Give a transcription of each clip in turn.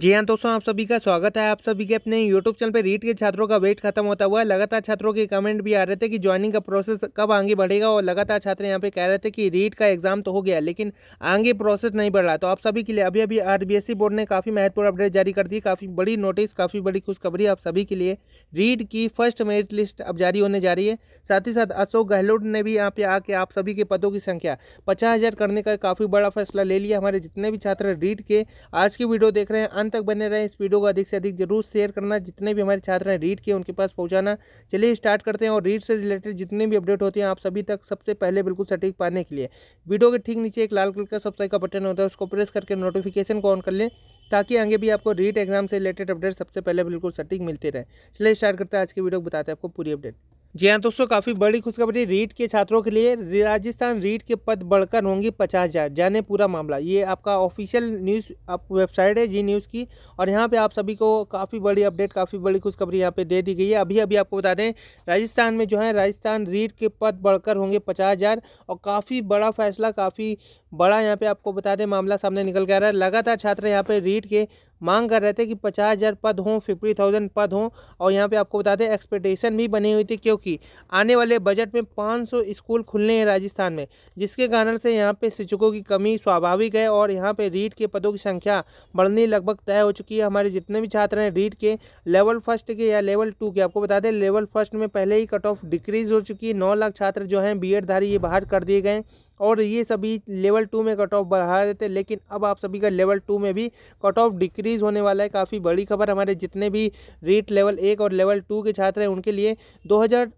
जी हाँ दोस्तों आप सभी का स्वागत है आप सभी के अपने यूट्यूब चैनल पर रीट के छात्रों का वेट खत्म होता हुआ लगातार छात्रों के कमेंट भी आ रहे थे कि ज्वाइनिंग का प्रोसेस कब आगे बढ़ेगा और लगातार छात्र यहाँ पे कह रहे थे कि रीट का एग्जाम तो हो गया लेकिन आगे प्रोसेस नहीं बढ़ रहा तो आप सभी के लिए अभी अभी आर बोर्ड ने काफ़ी महत्वपूर्ण अपडेट जारी कर दी काफ़ी बड़ी नोटिस काफ़ी बड़ी खुशखबरी आप सभी के लिए रीट की फर्स्ट मेरिट लिस्ट अब जारी होने जा रही है साथ ही साथ अशोक गहलोत ने भी यहाँ पे आके आप सभी के पदों की संख्या पचास करने का काफ़ी बड़ा फैसला ले लिया हमारे जितने भी छात्र रीट के आज की वीडियो देख रहे हैं अंत तक बने रहें इस वीडियो को अधिक से अधिक जरूर शेयर करना जितने भी हमारे छात्र हैं रीड के उनके पास पहुँचाना चलिए स्टार्ट करते हैं और रीड से रिलेटेड जितने भी अपडेट होते हैं आप सभी तक सबसे पहले बिल्कुल सटीक पाने के लिए वीडियो के ठीक नीचे एक लाल कलर का सब्सक्राइब का बटन होता है उसको प्रेस करके नोटिफिकेशन को ऑन कर लें ताकि आगे भी आपको रीट एग्जाम से रिलेटेड अपडेट सबसे पहले बिल्कुल सटीक मिलते रहे चलिए स्टार्ट करते हैं आज की वीडियो बताते हैं आपको पूरी अपडेट जी हाँ दोस्तों काफ़ी बड़ी खुशखबरी रीट के छात्रों के लिए राजस्थान रीट के पद बढ़कर होंगी पचास हज़ार जाने पूरा मामला ये आपका ऑफिशियल न्यूज़ आप वेबसाइट है जी न्यूज़ की और यहाँ पे आप सभी को काफ़ी बड़ी अपडेट काफ़ी बड़ी खुशखबरी यहाँ पे दे दी गई है अभी अभी आपको बता दें राजस्थान में जो है राजस्थान रीट के पद बढ़कर होंगे पचास और काफ़ी बड़ा फैसला काफ़ी बड़ा यहाँ पर आपको बता दें मामला सामने निकल के आ रहा है लगातार छात्र यहाँ पर रीट के मांग कर रहे थे कि पचास हज़ार पद हों फिफ्टी थाउजेंड पद हों और यहाँ पे आपको बता दें एक्सपेक्टेशन भी बनी हुई थी क्योंकि आने वाले बजट में 500 स्कूल खुलने हैं राजस्थान में जिसके कारण से यहाँ पे शिक्षकों की कमी स्वाभाविक है और यहाँ पे रीट के पदों की संख्या बढ़नी लगभग तय हो चुकी है हमारे जितने भी छात्र हैं रीट के लेवल फर्स्ट के या लेवल टू के आपको बता दें लेवल फर्स्ट में पहले ही कट ऑफ डिक्रीज हो चुकी है नौ लाख छात्र जो हैं बी ये बाहर कर दिए गए और ये सभी लेवल टू में कट ऑफ बढ़ा रहे थे लेकिन अब आप सभी का लेवल टू में भी कट ऑफ डिक्रीज़ होने वाला है काफ़ी बड़ी खबर हमारे जितने भी रीट लेवल एक और लेवल टू के छात्र हैं उनके लिए दो हज़ार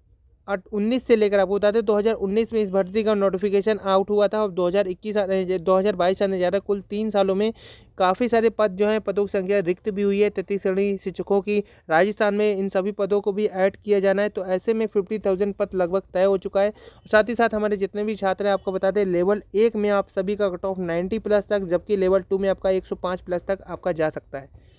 उन्नीस से लेकर आपको बता दें दो हज़ार उन्नीस में इस भर्ती का नोटिफिकेशन आउट हुआ था और दो हज़ार इक्कीस दो हज़ार बाईस आने जा रहा है कुल तीन सालों में काफ़ी सारे पद जो हैं पदों की संख्या रिक्त भी हुई है तैतीस श्रेणी शिक्षकों की राजस्थान में इन सभी पदों को भी ऐड किया जाना है तो ऐसे में फिफ्टी थाउजेंड पद लगभग तय हो चुका है साथ ही साथ हमारे जितने भी छात्र हैं आपको बता दें लेवल एक में आप सभी का कट ऑफ नाइन्टी प्लस तक जबकि लेवल टू में आपका एक सौ पाँच प्लस तक आपका जा सकता है